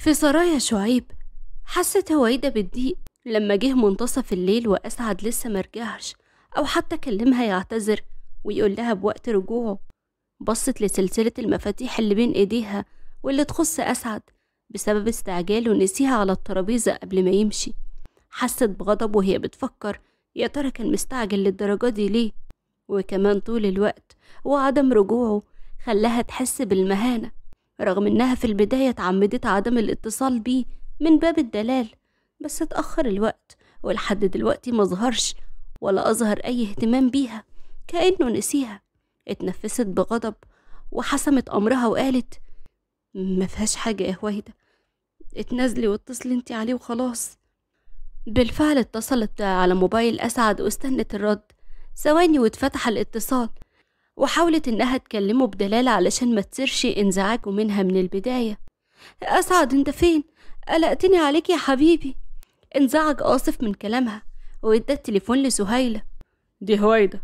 في سرايا شعيب حست هويدا بالضيق لما جه منتصف الليل وأسعد لسه مرجعش أو حتى كلمها يعتذر ويقول لها بوقت رجوعه بصت لسلسلة المفاتيح اللي بين إيديها واللي تخص أسعد بسبب استعجاله نسيها على الترابيزة قبل ما يمشي حست بغضب وهي بتفكر يا ترى كان مستعجل للدرجة دي ليه وكمان طول الوقت وعدم رجوعه خلاها تحس بالمهانة رغم إنها في البداية اتعمدت عدم الاتصال بيه من باب الدلال بس اتأخر الوقت ولحد دلوقتي مظهرش ولا أظهر أي اهتمام بيها كأنه نسيها اتنفست بغضب وحسمت أمرها وقالت ما فيهاش حاجة يا هويدا اتنازلي واتصلي انت عليه وخلاص بالفعل اتصلت على موبايل أسعد واستنت الرد ثواني واتفتح الاتصال وحاولت إنها تكلمه بدلالة علشان ما تصيرش انزعاجه منها من البداية أسعد أنت فين؟ قلقتني عليك يا حبيبي انزعج آصف من كلامها وإدى التليفون لسهيلة دي هوايدة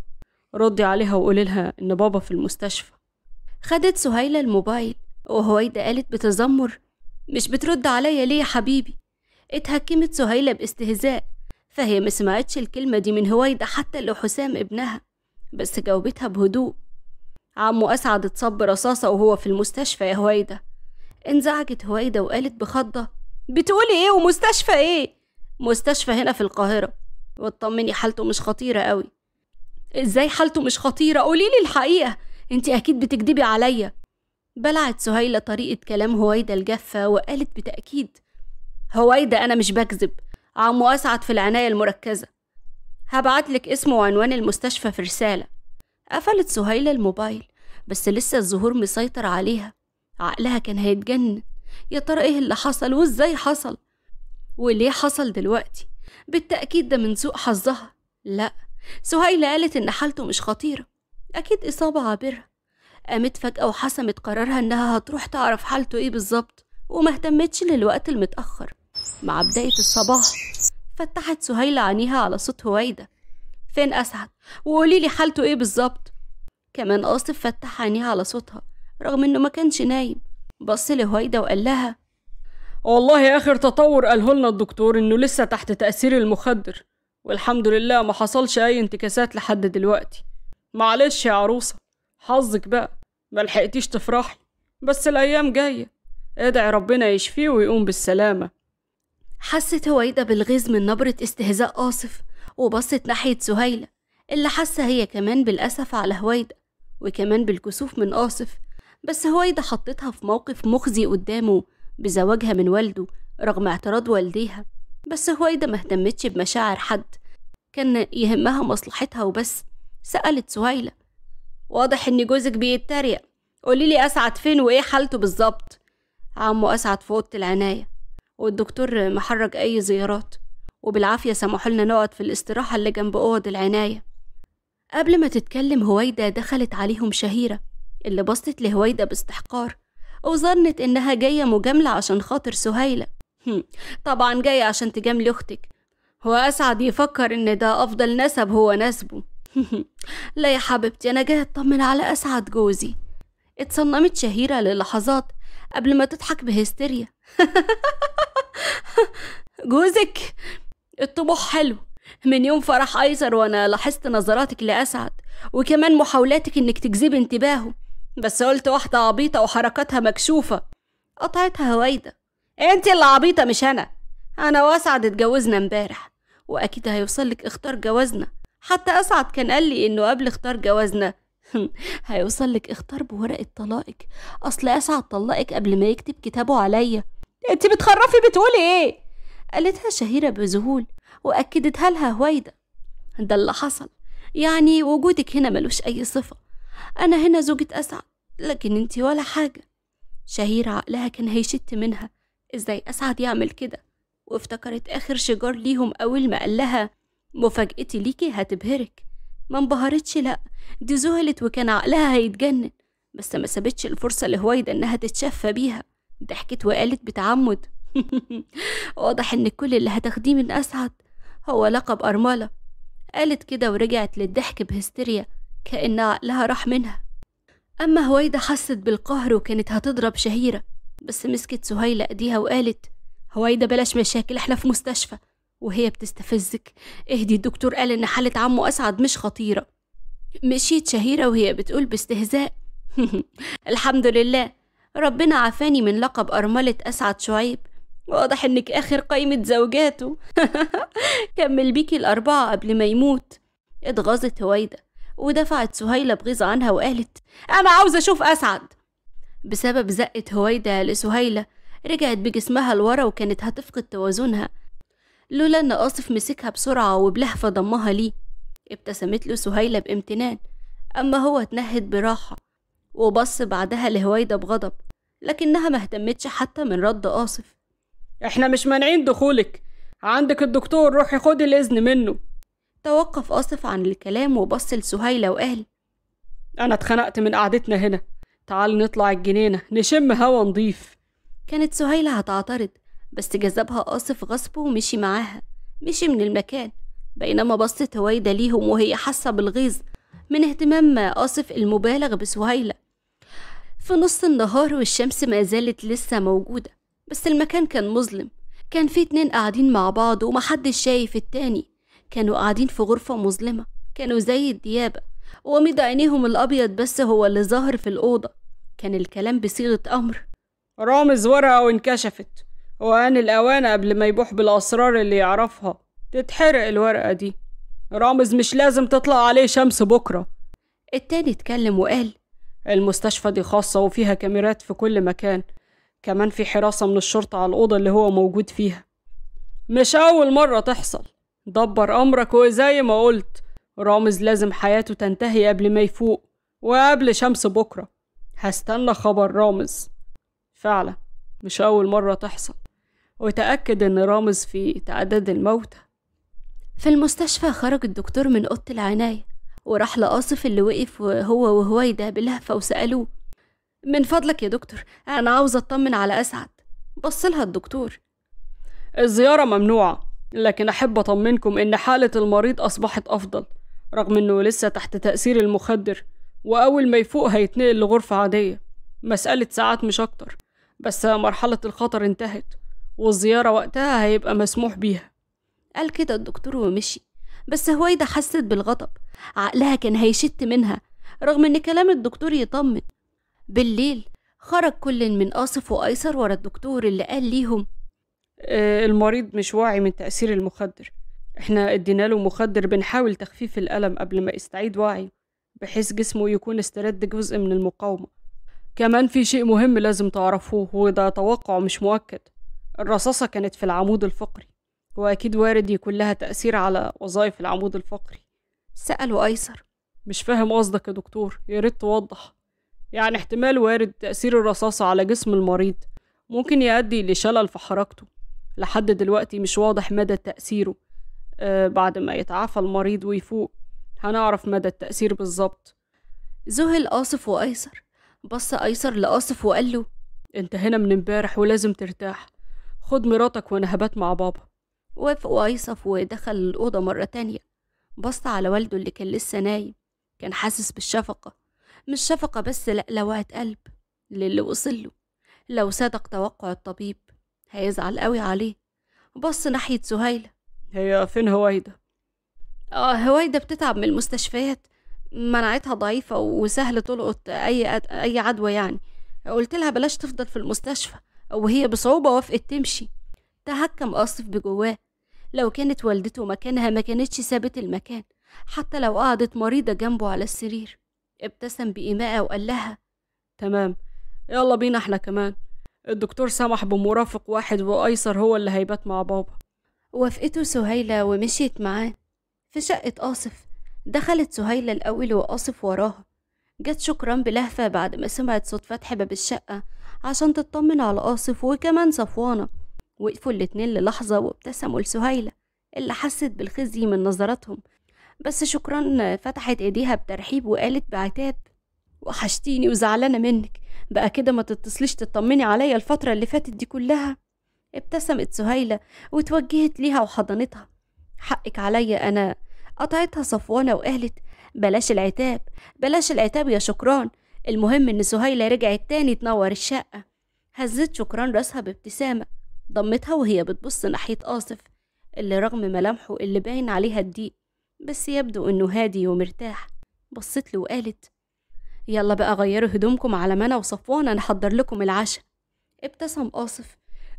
ردي عليها وقولي لها إن بابا في المستشفى خدت سهيلة الموبايل وهوايدة قالت بتذمر مش بترد عليا ليه يا حبيبي اتهكمت سهيلة باستهزاء فهي مسمعتش الكلمة دي من هوايدة حتى لو حسام ابنها بس جاوبتها بهدوء عمه أسعد اتصب رصاصة وهو في المستشفى يا هويدا انزعجت هويدا وقالت بخضة بتقولي ايه ومستشفى ايه مستشفى هنا في القاهرة واطمني حالته مش خطيرة قوي ازاي حالته مش خطيرة قوليلي الحقيقة انت اكيد بتكدبي عليا بلعت سهيلة طريقة كلام هويدا الجافة وقالت بتأكيد هويدا أنا مش بكذب عمو أسعد في العناية المركزة هبعتلك اسمه وعنوان المستشفى في رسالة قفلت سهيلة الموبايل بس لسه الظهور مسيطر عليها عقلها كان هيتجنن يا ترى ايه اللي حصل وازاي حصل وليه حصل دلوقتي بالتأكيد ده من سوء حظها لا سهيلة قالت إن حالته مش خطيرة أكيد إصابة عابرة قامت فجأة وحسمت قرارها إنها هتروح تعرف حالته إيه بالظبط وما اهتمتش للوقت المتأخر مع بداية الصباح فتحت سهيلة عينيها على صوت هويده فين أسعد وقولي لي حالته إيه بالظبط كمان آصف فتح عينيها على صوتها رغم إنه ما كانش نايم بص لهويدا وقال لها والله آخر تطور قاله لنا الدكتور إنه لسه تحت تأثير المخدر والحمد لله ما حصلش أي انتكاسات لحد دلوقتي معلش يا عروسة حظك بقى ملحقتيش تفرحي بس الأيام جاية ادعي ربنا يشفيه ويقوم بالسلامة حست هويدا بالغيظ من نبرة استهزاء آصف وبصت ناحية سهيلة اللي حاسة هي كمان بالأسف على هويدا وكمان بالكسوف من آصف بس هويدا حطتها في موقف مخزي قدامه بزواجها من والده رغم اعتراض والديها بس هويدا ما اهتمتش بمشاعر حد كان يهمها مصلحتها وبس سألت سهيلة واضح إن جوزك بيتريق قوليلي أسعد فين وإيه حالته بالظبط عمو أسعد في أوضة العناية والدكتور محرج أي زيارات وبالعافية سمحوا لنا نقعد في الاستراحة اللي جنب أوض العناية قبل ما تتكلم هويدا دخلت عليهم شهيرة اللي بصت لهويدا باستحقار وظنت إنها جاية مجاملة عشان خاطر سهيلة طبعا جاية عشان تجاملي أختك وأسعد يفكر إن ده أفضل نسب هو نسبه لا يا حبيبتي أنا جاية أطمن على أسعد جوزي اتصنمت شهيرة للحظات قبل ما تضحك بهستيريا جوزك الطموح حلو من يوم فرح أيسر وأنا لاحظت نظراتك لأسعد وكمان محاولاتك إنك تجذب انتباهه بس قلت واحدة عبيطة وحركاتها مكشوفة قطعتها هوايدة انت اللي عبيطة مش أنا أنا وأسعد اتجوزنا امبارح وأكيد هيوصلك اختار جوازنا حتى أسعد كان قال لي إنه قبل اختار جوازنا هيوصلك اختار بورقة طلاقك أصل أسعد طلقك قبل ما يكتب كتابه عليا انت بتخرفي بتقولي ايه قالتها شهيرة بذهول وأكدتها لها هويدة ده اللي حصل يعني وجودك هنا ملوش أي صفة أنا هنا زوجة أسعد لكن انتي ولا حاجة شهيرة عقلها كان هيشت منها ازاي أسعد يعمل كده وافتكرت آخر شجار ليهم أول ما قال لها مفاجأتي ليكي هتبهرك ما انبهرتش لأ دي ذهلت وكان عقلها هيتجنن بس ما سابتش الفرصة لهويدة إنها تتشفى بيها ضحكت وقالت بتعمد واضح إن كل اللي هتاخديه من أسعد هو لقب أرملة قالت كده ورجعت للضحك بهستيريا كأن عقلها راح منها أما هويدا حست بالقهر وكانت هتضرب شهيرة بس مسكت سهيلة إيديها وقالت هويدا بلاش مشاكل احنا في مستشفى وهي بتستفزك اهدي الدكتور قال إن حالة عمه أسعد مش خطيرة مشيت شهيرة وهي بتقول باستهزاء الحمد لله ربنا عافاني من لقب أرملة أسعد شعيب واضح انك اخر قايمة زوجاته كمل بيكي الاربعة قبل ما يموت اتغاظت هويدة ودفعت سهيلة بغيظة عنها وقالت انا عاوزة اشوف اسعد بسبب زقة هويدة لسهيلة رجعت بجسمها لورا وكانت هتفقد توازنها لولا ان آصف مسكها بسرعة وبلهفة ضمها ليه ابتسمت له سهيلة بامتنان أما هو اتنهد براحة وبص بعدها لهويدة بغضب لكنها مهتمتش حتى من رد آصف احنا مش مانعين دخولك عندك الدكتور روحي خدي الإذن منه توقف آصف عن الكلام وبص لسهيلة وقال أنا اتخنقت من قعدتنا هنا تعال نطلع الجنينة نشم هوا نضيف كانت سهيلة هتعترض بس جذبها آصف غصب ومشي معاها مشي من المكان بينما بصت هويدة ليهم وهي حاسة بالغيظ من اهتمام آصف المبالغ بسهيلة في نص النهار والشمس ما زالت لسه موجودة بس المكان كان مظلم كان في اتنين قاعدين مع بعض ومحدش شايف التاني كانوا قاعدين في غرفة مظلمة كانوا زي الديابة وميد عينيهم الأبيض بس هو اللي ظاهر في الأوضة كان الكلام بصيغة أمر رامز ورقة وانكشفت وآن الأوان قبل ما يبوح بالأسرار اللي يعرفها تتحرق الورقة دي رامز مش لازم تطلع عليه شمس بكرة التاني اتكلم وقال المستشفى دي خاصة وفيها كاميرات في كل مكان كمان في حراسة من الشرطة على الأوضة اللي هو موجود فيها مش أول مرة تحصل دبر أمرك وزي ما قلت رامز لازم حياته تنتهي قبل ما يفوق وقبل شمس بكرة هستنى خبر رامز فعلا مش أول مرة تحصل وتأكد إن رامز في تعداد الموتى في المستشفى خرج الدكتور من أوضة العناية وراح لآصف اللي وقف هو وهويدا بلهفة وسألوه من فضلك يا دكتور أنا عاوز أطمن على أسعد بصلها الدكتور الزيارة ممنوعة لكن أحب أطمنكم إن حالة المريض أصبحت أفضل رغم إنه لسه تحت تأثير المخدر وأول ما يفوق هيتنقل لغرفة عادية مسألة ساعات مش أكتر بس مرحلة الخطر انتهت والزيارة وقتها هيبقى مسموح بيها قال كده الدكتور ومشي بس هويدا حست بالغضب عقلها كان هيشت منها رغم إن كلام الدكتور يطمن بالليل خرج كل من آصف وأيسر ورا الدكتور اللي قال ليهم آه، المريض مش واعي من تأثير المخدر احنا ادينا له مخدر بنحاول تخفيف الألم قبل ما يستعيد وعيه بحيث جسمه يكون استرد جزء من المقاومة كمان في شيء مهم لازم تعرفوه وده توقع مش مؤكد الرصاصة كانت في العمود الفقري وأكيد وارد يكون لها تأثير على وظائف العمود الفقري سأله أيسر مش فاهم قصدك يا دكتور يا ريت توضح يعني احتمال وارد تأثير الرصاصة على جسم المريض ممكن يؤدي لشلل في حركته لحد دلوقتي مش واضح مدى تأثيره آه بعد ما يتعافى المريض ويفوق هنعرف مدى التأثير بالظبط زهل آصف وأيسر بص أيسر لآصف وقال له أنت هنا من امبارح ولازم ترتاح خد مراتك وأنا هبات مع بابا وافق وأيصف ودخل الأوضة مرة تانية بص على والده اللي كان لسه نايم كان حاسس بالشفقة مش شفقة بس لأ لوعة قلب للي وصله لو صدق توقع الطبيب هيزعل قوي عليه بص ناحية سهيلة هي فين هوايدة؟ اه هوايدة بتتعب من المستشفيات مناعتها ضعيفة وسهل تلقط أي أد... أي عدوى يعني قلت لها بلاش تفضل في المستشفى وهي بصعوبة وافقت تمشي تهكم أصف بجواه لو كانت والدته مكانها ما كانتش سابت المكان حتى لو قعدت مريضة جنبه على السرير ابتسم بإيماءة وقال لها تمام يلا بينا احنا كمان الدكتور سمح بمرافق واحد وأيسر هو اللي هيبات مع بابا وافقته سهيلة ومشيت معاه في شقة آصف دخلت سهيلة الأول وآصف وراها جت شكرا بلهفة بعد ما سمعت صوت فتح باب الشقة عشان تطمن على آصف وكمان صفوانة وقفوا الاتنين للحظة وابتسموا لسهيلة اللي حست بالخزي من نظراتهم بس شكرا فتحت ايديها بترحيب وقالت بعتاب وحشتيني وزعلانة منك بقى كده ما تتصليش تطمني عليا الفترة اللي فاتت دي كلها ابتسمت سهيلة وتوجهت ليها وحضنتها حقك عليا أنا قطعتها صفوانة وقالت بلاش العتاب بلاش العتاب يا شكران المهم إن سهيلة رجعت تاني تنور الشقة هزت شكران راسها بابتسامة ضمتها وهي بتبص ناحية آصف اللي رغم ملامحه اللي باين عليها الضيق بس يبدو إنه هادي ومرتاح بصت له وقالت يلا بقى غيروا هدومكم على منى وصفوان أنا حضر لكم العشاء ابتسم آصف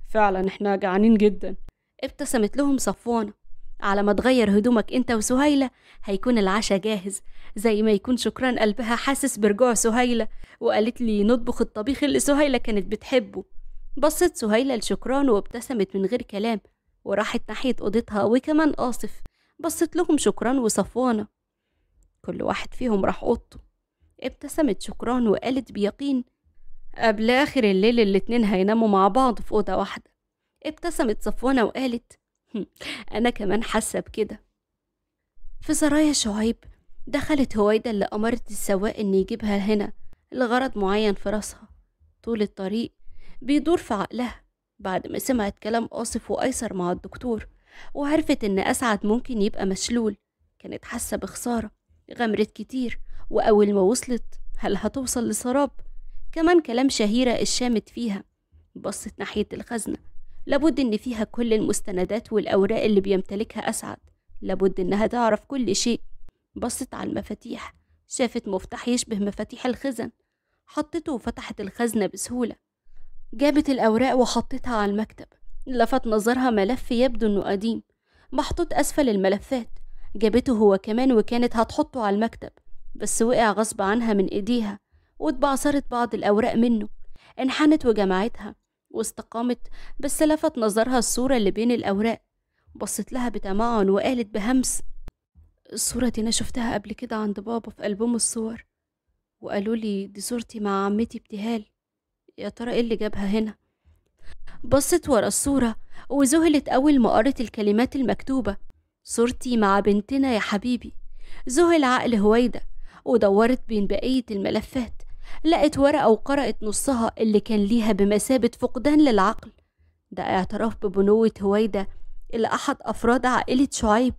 فعلا إحنا جعانين جدا ابتسمت لهم صفوانة على ما تغير هدومك انت وسهيلة هيكون العشاء جاهز زي ما يكون شكران قلبها حاسس برجوع سهيلة وقالت لي نطبخ الطبيخ اللي سهيلة كانت بتحبه بصت سهيلة لشكران وابتسمت من غير كلام وراحت ناحية أوضتها وكمان آصف بصت لهم شكران وصفوانة كل واحد فيهم راح أوضته ابتسمت شكران وقالت بيقين قبل آخر الليل الاتنين هيناموا مع بعض في أوضة واحدة ابتسمت صفوانة وقالت أنا كمان حاسة بكده في سرايا شعيب دخلت هويدا اللي أمرت السواق إن يجيبها هنا لغرض معين في راسها طول الطريق بيدور في عقلها بعد ما سمعت كلام آصف وأيسر مع الدكتور وعرفت إن أسعد ممكن يبقى مشلول كانت حاسة بخسارة غمرت كتير وأول ما وصلت هل هتوصل لسراب كمان كلام شهيرة الشامت فيها بصت ناحية الخزنة لابد إن فيها كل المستندات والأوراق اللي بيمتلكها أسعد لابد إنها تعرف كل شيء بصت على المفاتيح شافت مفتاح يشبه مفاتيح الخزن حطته وفتحت الخزنة بسهولة جابت الأوراق وحطتها على المكتب لفت نظرها ملف يبدو انه قديم محطوط اسفل الملفات جابته هو كمان وكانت هتحطه على المكتب بس وقع غصب عنها من ايديها واتبعثرت بعض الاوراق منه انحنت وجمعتها واستقامت بس لفت نظرها الصورة اللي بين الأوراق بصت لها بتمعن وقالت بهمس الصورة دي أنا شفتها قبل كده عند بابا في ألبوم الصور وقالوا لي دي صورتي مع عمتي ابتهال يا ترى ايه اللي جابها هنا بصت ورا الصورة وذهلت أول ما قرت الكلمات المكتوبة صورتي مع بنتنا يا حبيبي ذهل عقل هويدا ودورت بين بقية الملفات لقت ورقة وقرأت نصها اللي كان ليها بمثابة فقدان للعقل ده اعتراف ببنوة هويدا اللي أحد أفراد عائلة شعيب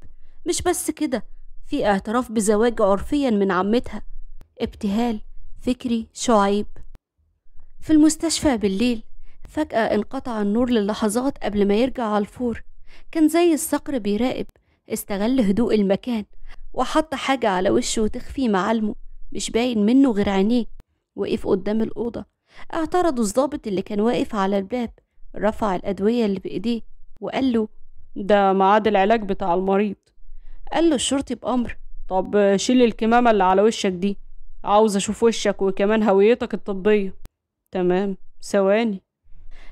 مش بس كده في اعتراف بزواج عرفيا من عمتها ابتهال فكري شعيب في المستشفى بالليل فجأة انقطع النور للحظات قبل ما يرجع على الفور كان زي الصقر بيراقب استغل هدوء المكان وحط حاجة على وشه وتخفي معالمه مش باين منه غير عينيه وقف قدام الأوضة اعترض الظابط اللي كان واقف على الباب رفع الأدوية اللي بإيديه وقال له ده ميعاد العلاج بتاع المريض قال له الشرطي بأمر طب شيل الكمامة اللي على وشك دي عاوز أشوف وشك وكمان هويتك الطبية تمام ثواني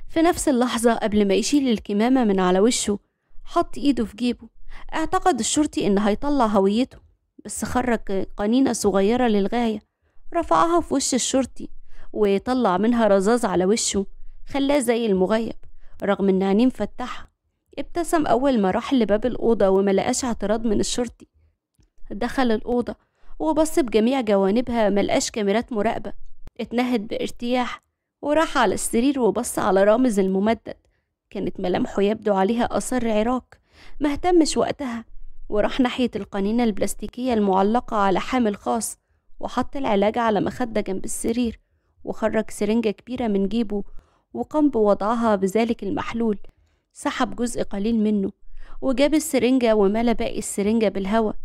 في نفس اللحظة قبل ما يشيل الكمامة من على وشه حط إيده في جيبه اعتقد الشرطي إن هيطلع هويته بس خرج قنينة صغيرة للغاية رفعها في وش الشرطي وطلع منها رزاز على وشه خلاه زي المغيب رغم إن عينيه مفتحة ابتسم أول ما راح لباب الأوضة وما لقاش اعتراض من الشرطي دخل الأوضة وبص بجميع جوانبها ملقاش كاميرات مراقبة اتنهد بارتياح وراح على السرير وبص على رامز الممدد كانت ملامحه يبدو عليها أثر عراق مهتمش وقتها وراح ناحية القنينة البلاستيكية المعلقة على حامل خاص وحط العلاج على مخدة جنب السرير وخرج سرنجة كبيرة من جيبه وقام بوضعها بذلك المحلول سحب جزء قليل منه وجاب السرنجة وملا باقي السرنجة بالهواء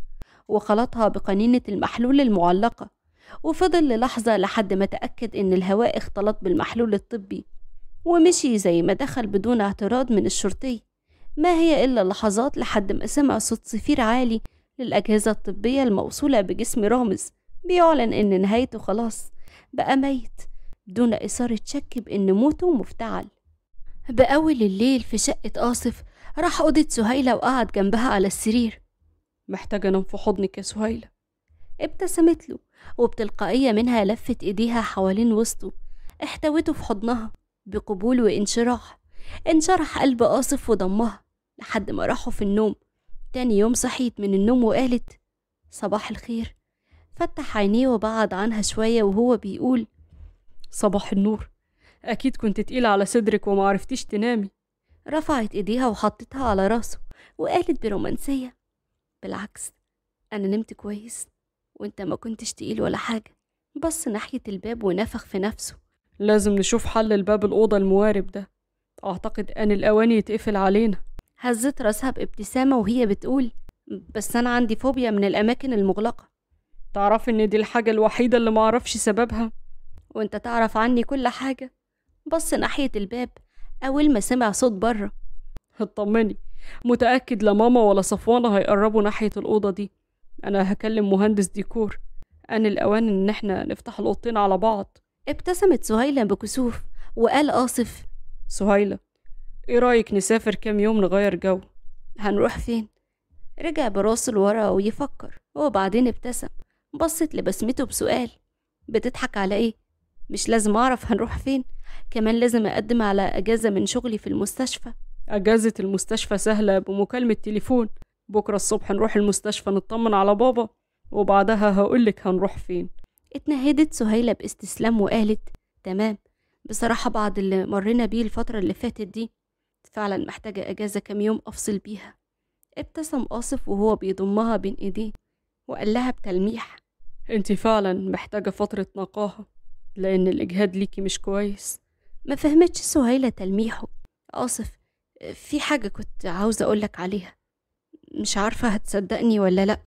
وخلطها بقنينة المحلول المعلقة وفضل للحظة لحد ما تأكد إن الهواء اختلط بالمحلول الطبي ومشي زي ما دخل بدون اعتراض من الشرطي ما هي إلا لحظات لحد ما سمع صوت صفير عالي للأجهزة الطبية الموصولة بجسم رامز بيعلن إن نهايته خلاص بقى ميت دون إثارة شك بإن موته مفتعل بأول الليل في شقة آصف راح أوضة سهيلة وقعد جنبها على السرير محتاجة أنام في حضنك يا سهيلة ابتسمت له وبتلقائية منها لفت إيديها حوالين وسطه احتوته في حضنها بقبول وانشراح انشرح قلب آصف وضمها لحد ما راحوا في النوم تاني يوم صحيت من النوم وقالت صباح الخير فتح عينيه وبعد عنها شوية وهو بيقول صباح النور أكيد كنت تقيلة على صدرك ومعرفتيش تنامي رفعت إيديها وحطتها على راسه وقالت برومانسية بالعكس أنا نمت كويس وانت ما كنتش تقيل ولا حاجة بص ناحية الباب ونفخ في نفسه لازم نشوف حل الباب الأوضة الموارب ده أعتقد أن الأواني يتقفل علينا هزت راسها بابتسامة وهي بتقول بس أنا عندي فوبيا من الأماكن المغلقة تعرف إن دي الحاجة الوحيدة اللي معرفش سببها وانت تعرف عني كل حاجة بص ناحية الباب أول ما سمع صوت بره اطمني متأكد لا ماما ولا صفوانة هيقربوا ناحية الأوضة دي أنا هكلم مهندس ديكور أن الأوان إن إحنا نفتح الأوضتين على بعض ابتسمت سهيلة بكسوف وقال آصف سهيلة إيه رأيك نسافر كام يوم نغير جو هنروح فين؟ رجع براسه لورا ويفكر وبعدين ابتسم بصت لبسمته بسؤال بتضحك على ايه مش لازم اعرف هنروح فين كمان لازم اقدم على اجازه من شغلي في المستشفى اجازه المستشفى سهله بمكالمه تليفون بكرة الصبح نروح المستشفى نطمن على بابا وبعدها هقولك هنروح فين اتنهدت سهيلة باستسلام وقالت تمام بصراحة بعد اللي مرينا بيه الفترة اللي فاتت دي فعلا محتاجة أجازة كام يوم أفصل بيها ابتسم آصف وهو بيضمها بين إيديه وقال لها بتلميح انت فعلا محتاجة فترة نقاهة لأن الإجهاد ليكي مش كويس ما فهمتش سهيلة تلميحه آصف في حاجة كنت عاوزة أقولك عليها مش عارفة هتصدقني ولا لأ